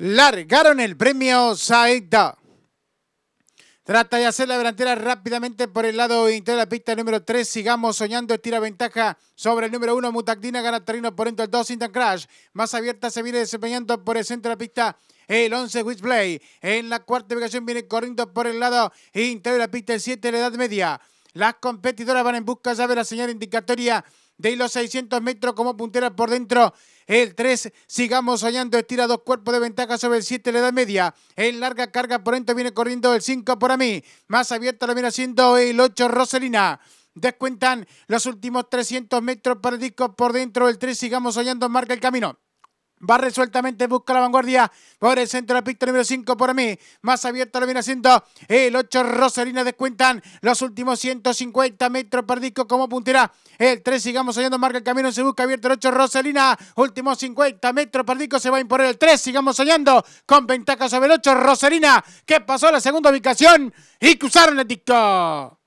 largaron el premio Saida. Trata de hacer la delantera rápidamente por el lado interior de la pista número 3. Sigamos soñando. estira ventaja sobre el número 1. Mutagdina. gana terreno por dentro del 2. Intan Crash. Más abierta se viene desempeñando por el centro de la pista el 11 Witchblade. En la cuarta ubicación viene corriendo por el lado interior de la pista el 7 la edad media. Las competidoras van en busca ya de la señal indicatoria de los 600 metros como puntera por dentro. El 3, sigamos soñando, estira dos cuerpos de ventaja sobre el 7, le da media. En larga carga por dentro viene corriendo el 5 por a mí. Más abierto lo viene haciendo el 8, Roselina. Descuentan los últimos 300 metros para el disco por dentro. El 3, sigamos soñando, marca el camino. Va resueltamente, busca la vanguardia por el centro de la pista número 5 por mí. Más abierto lo viene haciendo el 8 Rosalina. Descuentan los últimos 150 metros Perdico disco como puntera. El 3 sigamos soñando, marca el camino, se busca abierto el 8 Rosalina. Últimos 50 metros Perdico se va a imponer el 3. Sigamos soñando con ventaja sobre el 8 Rosalina. Que pasó la segunda ubicación? Y cruzaron el disco.